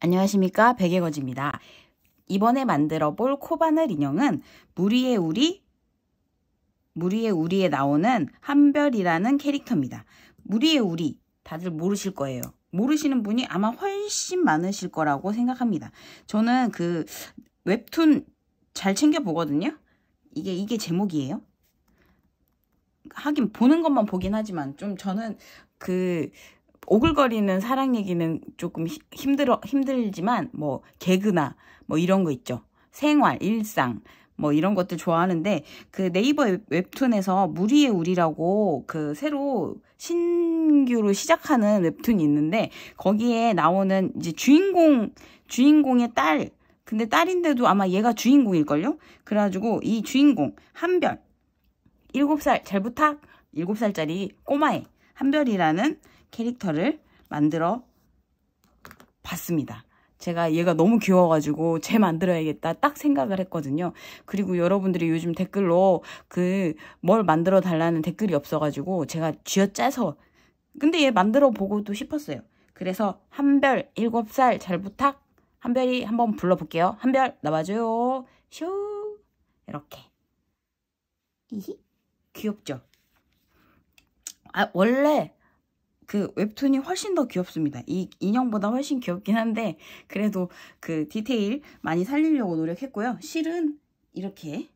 안녕하십니까 백예거지입니다. 이번에 만들어 볼 코바늘 인형은 무리의 우리 무리의 우리에 나오는 한별이라는 캐릭터입니다. 무리의 우리 다들 모르실 거예요. 모르시는 분이 아마 훨씬 많으실 거라고 생각합니다. 저는 그 웹툰 잘 챙겨 보거든요. 이게 이게 제목이에요. 하긴 보는 것만 보긴 하지만 좀 저는 그 오글거리는 사랑 얘기는 조금 힘들어 힘들지만 뭐 개그나 뭐 이런 거 있죠. 생활, 일상 뭐 이런 것들 좋아하는데 그 네이버 웹툰에서 무리의 우리라고 그 새로 신규로 시작하는 웹툰이 있는데 거기에 나오는 이제 주인공 주인공의 딸 근데 딸인데도 아마 얘가 주인공일걸요? 그래가지고 이 주인공 한별 7살 잘 부탁 7살짜리 꼬마의 한별이라는 캐릭터를 만들어 봤습니다. 제가 얘가 너무 귀여워가지고 쟤 만들어야겠다 딱 생각을 했거든요. 그리고 여러분들이 요즘 댓글로 그 뭘 만들어 달라는 댓글이 없어가지고 제가 쥐어짜서 근데 얘 만들어 보고도 싶었어요. 그래서 한별 7살 잘 부탁 한별이 한번 불러볼게요. 한별 나와줘요. 쇼 이렇게 이히 귀엽죠? 아 원래 그 웹툰이 훨씬 더 귀엽습니다. 이 인형보다 훨씬 귀엽긴 한데 그래도 그 디테일 많이 살리려고 노력했고요. 실은 이렇게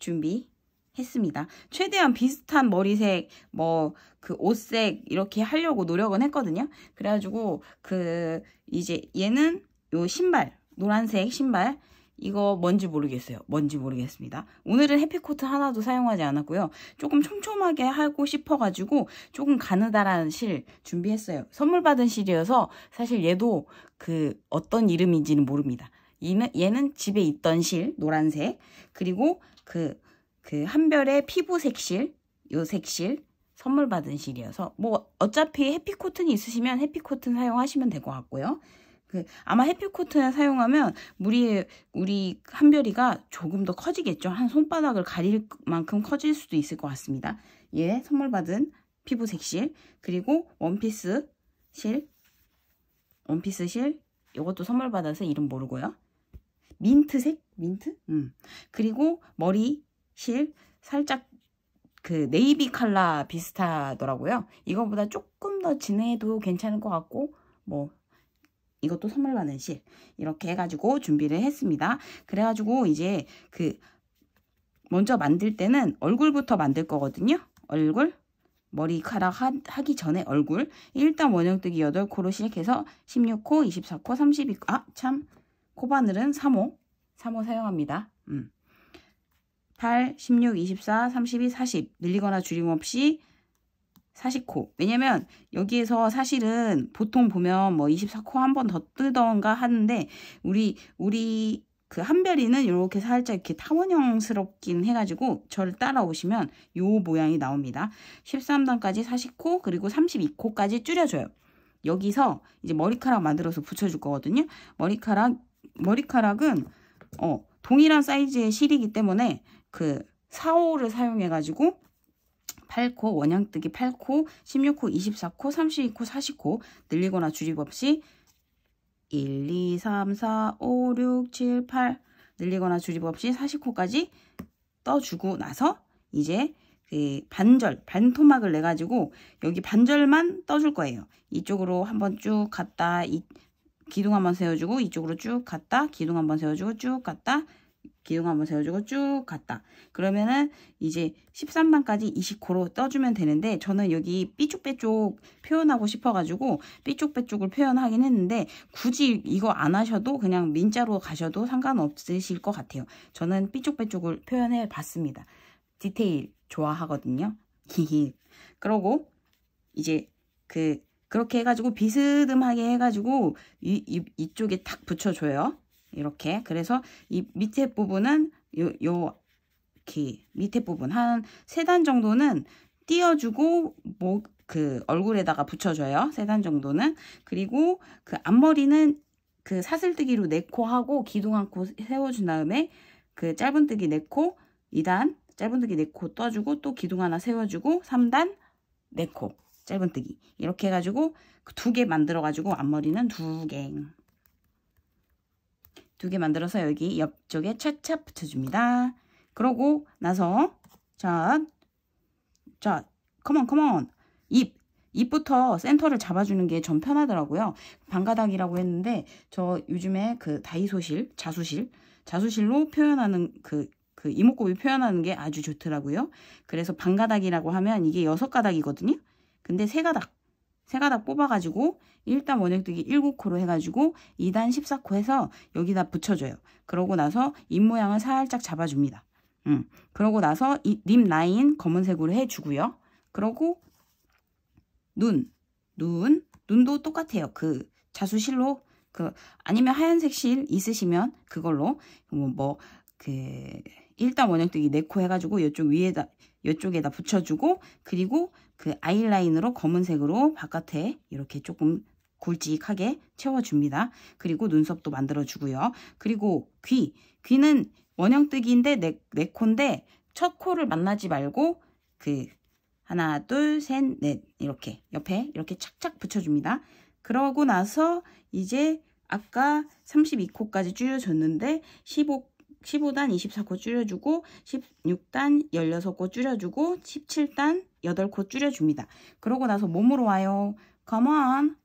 준비했습니다. 최대한 비슷한 머리색, 뭐 그 옷색 이렇게 하려고 노력은 했거든요. 그래가지고 그 이제 얘는 요 신발, 노란색 신발 이거 뭔지 모르겠어요. 뭔지 모르겠습니다. 오늘은 해피코트 하나도 사용하지 않았고요. 조금 촘촘하게 하고 싶어가지고 조금 가느다란 실 준비했어요. 선물 받은 실이어서 사실 얘도 그 어떤 이름인지는 모릅니다. 얘는, 집에 있던 실, 노란색. 그리고 그, 그 한별의 피부색 실, 요 색 실. 선물 받은 실이어서 뭐 어차피 해피코튼이 있으시면 해피코튼 사용하시면 될 것 같고요. 그 아마 해피코트나 사용하면 우리 우리 한별이가 조금 더 커지겠죠. 한 손바닥을 가릴 만큼 커질 수도 있을 것 같습니다. 예, 선물 받은 피부 색실 그리고 원피스 실 원피스 실 이것도 선물 받아서 이름 모르고요. 민트색? 민트? 음. 그리고 머리 실 살짝 그 네이비 칼라 비슷하더라고요. 이거보다 조금 더 진해도 괜찮을 것 같고 뭐 이것도 선물 받는 실 이렇게 해가지고 준비를 했습니다. 그래가지고 이제 그 먼저 만들 때는 얼굴부터 만들 거거든요. 얼굴 머리카락 하, 기 전에 얼굴 일단 원형뜨기 8코로 시작해서 16코, 24코, 32코 아참 코바늘은 3호 3호 사용합니다. 음. 8, 16, 24, 32, 40 늘리거나 줄임 없이 40코. 왜냐면 여기에서 사실은 보통 보면 뭐 24코 한 번 더 뜨던가 하는데 우리 우리 그 한별이는 이렇게 살짝 이렇게 타원형스럽긴 해가지고 저를 따라오시면 요 모양이 나옵니다. 13단까지 40코 그리고 32코까지 줄여줘요. 여기서 이제 머리카락 만들어서 붙여줄 거거든요. 머리카락 머리카락은 어 동일한 사이즈의 실이기 때문에 그 4호를 사용해가지고 8코, 원형뜨기 8코, 16코, 24코, 32코, 40코 늘리거나 줄임 없이 1, 2, 3, 4, 5, 6, 7, 8 늘리거나 줄임 없이 40코까지 떠주고 나서 이제 그 반절, 반토막을 내가지고 여기 반절만 떠줄 거예요. 이쪽으로 한번 쭉 갔다 이, 기둥 한번 세워주고 이쪽으로 쭉 갔다 기둥 한번 세워주고 쭉 갔다 기둥 한번 세워주고 쭉 갔다. 그러면은 이제 1 3단까지 29로 떠주면 되는데 저는 여기 삐쭉빼쭉 표현하고 싶어가지고 삐쭉빼쭉을 표현하긴 했는데 굳이 이거 안 하셔도 그냥 민자로 가셔도 상관없으실 것 같아요. 저는 삐쭉빼쭉을 표현해 봤습니다. 디테일 좋아하거든요. 히히. 그러고 이제 그 그렇게 해가지고 비스듬하게 해가지고 이, 이, 이쪽에 탁 붙여줘요. 이렇게 그래서 이 밑에 부분은 요, 요 이렇게 밑에 부분 한 세 단 정도는 띄어주고 목그 얼굴에다가 붙여줘요 세 단 정도는 그리고 그 앞머리는 그 사슬뜨기로 네 코 하고 기둥 한 코 세워준 다음에 그 짧은뜨기 네코 2단 짧은뜨기 네 코 떠주고 또 기둥 하나 세워주고 3단 네 코 짧은뜨기 이렇게 해가지고 두 개 만들어가지고 앞머리는 두개 두개 만들어서 여기 옆쪽에 차차 붙여줍니다. 그러고 나서 자, 자, 컴온 컴온 입 입부터 센터를 잡아주는 게 전 편하더라고요. 반가닥이라고 했는데 저 요즘에 그 다이소실, 자수실, 자수실로 표현하는 그그 그 이목구비 표현하는 게 아주 좋더라고요. 그래서 반가닥이라고 하면 이게 여섯 가닥이거든요. 근데 세 가닥 3 가닥 뽑아가지고 1단 원액뜨기 7코로 해가지고 2단 14코 해서 여기다 붙여줘요. 그러고 나서 입모양을 살짝 잡아줍니다. 음, 그러고 나서 이, 립 라인 검은색으로 해주고요. 그러고 눈, 눈, 눈도 똑같아요. 그 자수실로 그 아니면 하얀색 실 있으시면 그걸로 뭐그 뭐, 뭐 그 1단원형도이4코 해가지고 이쪽 위에다 이쪽에다 붙여주고 그리고 그 아이라인으로 검은색으로 바깥에 이렇게 조금 굵직하게 채워줍니다. 그리고 눈썹도 만들어주고요. 그리고 귀, 귀는 원형뜨기인데 네, 코인데 첫 코를 만나지 말고 그 하나 둘 셋 넷 이렇게 옆에 이렇게 착착 붙여줍니다. 그러고 나서 이제 아까 32코까지 줄여줬는데 15코 15단 24코 줄여주고 16단 16코 줄여주고 17단 8코 줄여줍니다. 그러고 나서 몸으로 와요. Come on!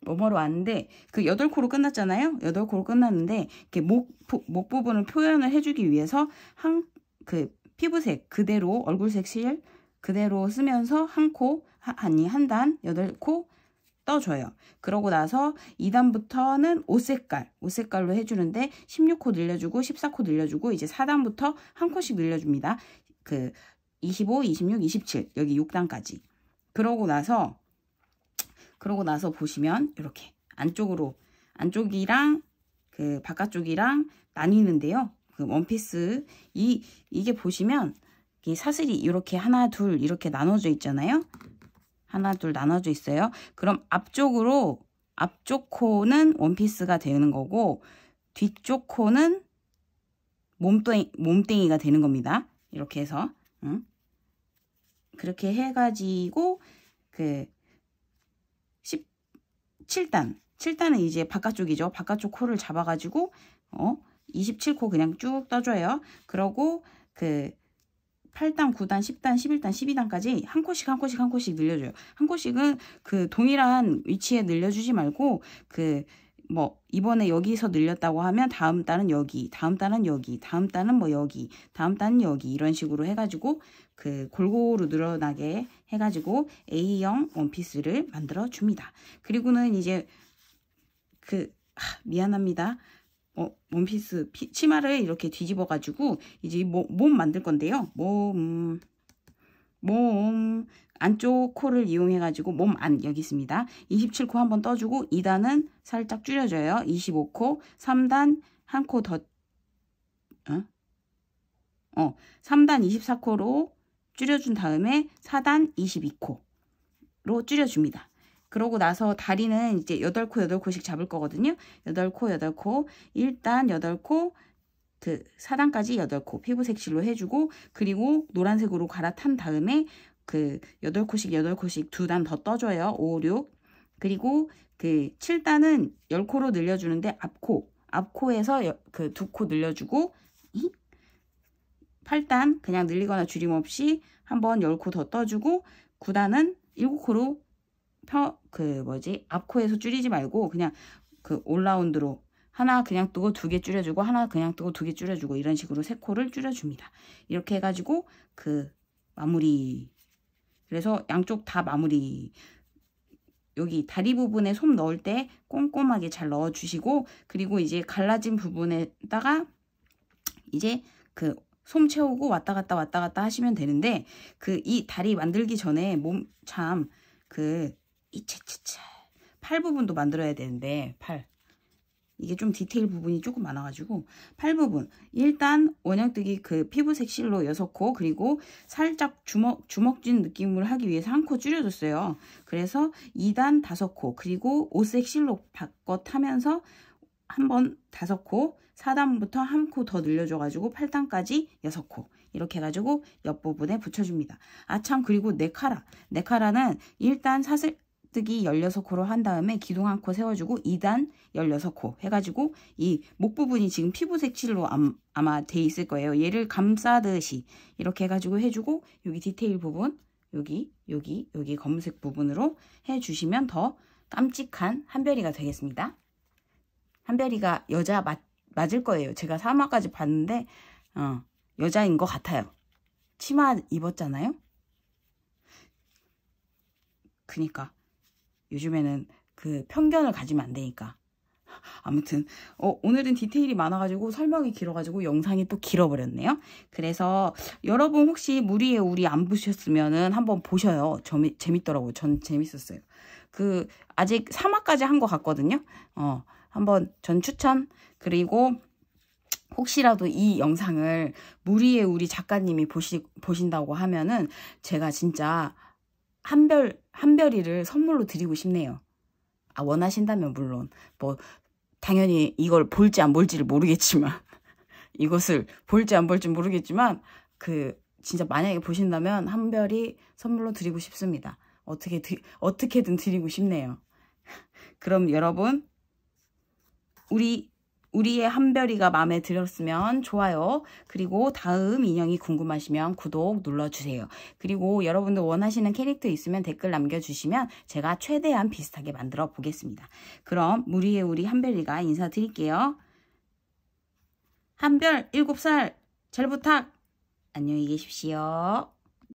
몸으로 왔는데 그 8코로 끝났잖아요. 8코로 끝났는데 이렇게 목, 목 부분을 표현을 해주기 위해서 한 그 피부색 그대로 얼굴색 실 그대로 쓰면서 한 코, 아니 한 단, 8코, 떠줘요. 그러고 나서 2단부터는 옷 색깔, 옷 색깔로 해주는데 16코 늘려주고 14코 늘려주고 이제 4단부터 한 코씩 늘려줍니다. 그 25, 26, 27 여기 6단까지. 그러고 나서 그러고 나서 보시면 이렇게 안쪽으로 안쪽이랑 그 바깥쪽이랑 나뉘는데요. 그 원피스 이 이게 보시면 이 사슬이 이렇게 하나 둘 이렇게 나눠져 있잖아요. 하나 둘 나눠져 있어요. 그럼 앞쪽으로 앞쪽 코는 원피스가 되는 거고 뒤쪽 코는 몸뚱이, 몸뚱이가 되는 겁니다. 이렇게 해서 응? 그렇게 해가지고 그 17단 7단은 이제 바깥쪽이죠. 바깥쪽 코를 잡아가지고 어 27코 그냥 쭉 떠줘요. 그러고 그 8단, 9단, 10단, 11단, 12단까지 한 코씩 한 코씩 한 코씩 늘려줘요. 한 코씩은 그 동일한 위치에 늘려주지 말고 그 뭐 이번에 여기서 늘렸다고 하면 다음 달은 여기, 다음 달은 여기, 다음 달은 뭐 여기, 다음 달은 여기 이런 식으로 해가지고 그 골고루 늘어나게 해가지고 A형 원피스를 만들어 줍니다. 그리고는 이제 그 하, 아, 미안합니다. 어, 원피스 피, 치마를 이렇게 뒤집어 가지고 이제 몸, 뭐, 몸 만들 건데요. 몸, 몸 안쪽 코를 이용해 가지고 몸 안 여기 있습니다. 27코 한번 떠주고 2단은 살짝 줄여줘요. 25코, 3단 한 코 더, 어? 어, 3단 24코로 줄여준 다음에 4단 22코로 줄여줍니다. 그러고 나서 다리는 이제 8코, 8코씩 잡을 거거든요. 8코, 8코, 일단 8코, 그 사단까지 8코 피부색실로 해주고 그리고 노란색으로 갈아탄 다음에 그 8코씩 8코씩 두 단 더 떠줘요. 5, 6 그리고 그 7단은 10코로 늘려주는데 앞코 앞코에서 그 두 코 늘려주고 8단 그냥 늘리거나 줄임 없이 한번 10코 더 떠주고 9단은 7코로 펴, 그 뭐지 앞코에서 줄이지 말고 그냥 그 올라운드로 하나 그냥 뜨고 두 개 줄여주고 하나 그냥 뜨고 두 개 줄여주고 이런 식으로 세 코를 줄여줍니다. 이렇게 해가지고 그 마무리 그래서 양쪽 다 마무리 여기 다리 부분에 솜 넣을 때 꼼꼼하게 잘 넣어주시고 그리고 이제 갈라진 부분에다가 이제 그 솜 채우고 왔다 갔다 왔다 갔다 하시면 되는데 그 이 다리 만들기 전에 몸참그 이채채채팔 부분도 만들어야 되는데 팔 이게 좀 디테일 부분이 조금 많아가지고 팔 부분 일단 원형뜨기 그 피부색 실로 6코 그리고 살짝 주먹, 주먹진 느낌을 하기 위해서 한 코 줄여줬어요 그래서 2단 5코 그리고 옷색 실로 바꿔 타면서 한번 5코 4단부터 한 코 더 늘려줘가지고 8단까지 6코 이렇게 해가지고 옆부분에 붙여줍니다. 아 참 그리고 네카라 네카라는 일단 사슬 뜨기 16코로 한 다음에 기둥 한 코 세워주고 2단 16코 해가지고 이 목 부분이 지금 피부색칠로 아마 돼 있을 거예요. 얘를 감싸듯이 이렇게 해가지고 해주고 여기 디테일 부분 여기 여기 여기 검은색 부분으로 해주시면 더 깜찍한 한별이가 되겠습니다. 한별이가 여자 맞, 맞을 거예요. 제가 3화까지 봤는데 어, 여자인 것 같아요. 치마 입었잖아요. 그니까 요즘에는 그 편견을 가지면 안 되니까. 아무튼 어, 오늘은 디테일이 많아가지고 설명이 길어가지고 영상이 또 길어버렸네요. 그래서 여러분 혹시 무리의 우리 안 보셨으면은 한번 보셔요. 재미, 재밌더라고요. 전 재밌었어요. 그 아직 3화까지 한 것 같거든요. 어 한번 전 추천 그리고 혹시라도 이 영상을 무리의 우리 작가님이 보시, 보신다고 하면은 제가 진짜 한별, 한별이를 선물로 드리고 싶네요. 아, 원하신다면 물론, 뭐, 당연히 이걸 볼지 안 볼지를 모르겠지만, 이것을 볼지 안 볼지 모르겠지만, 그, 진짜 만약에 보신다면 한별이 선물로 드리고 싶습니다. 어떻게, 드, 어떻게든 드리고 싶네요. 그럼 여러분, 우리 우리의 한별이가 마음에 들었으면 좋아요. 그리고 다음 인형이 궁금하시면 구독 눌러주세요. 그리고 여러분들 원하시는 캐릭터 있으면 댓글 남겨주시면 제가 최대한 비슷하게 만들어 보겠습니다. 그럼 우리의 우리 한별이가 인사드릴게요. 한별 7살 잘 부탁! 안녕히 계십시오.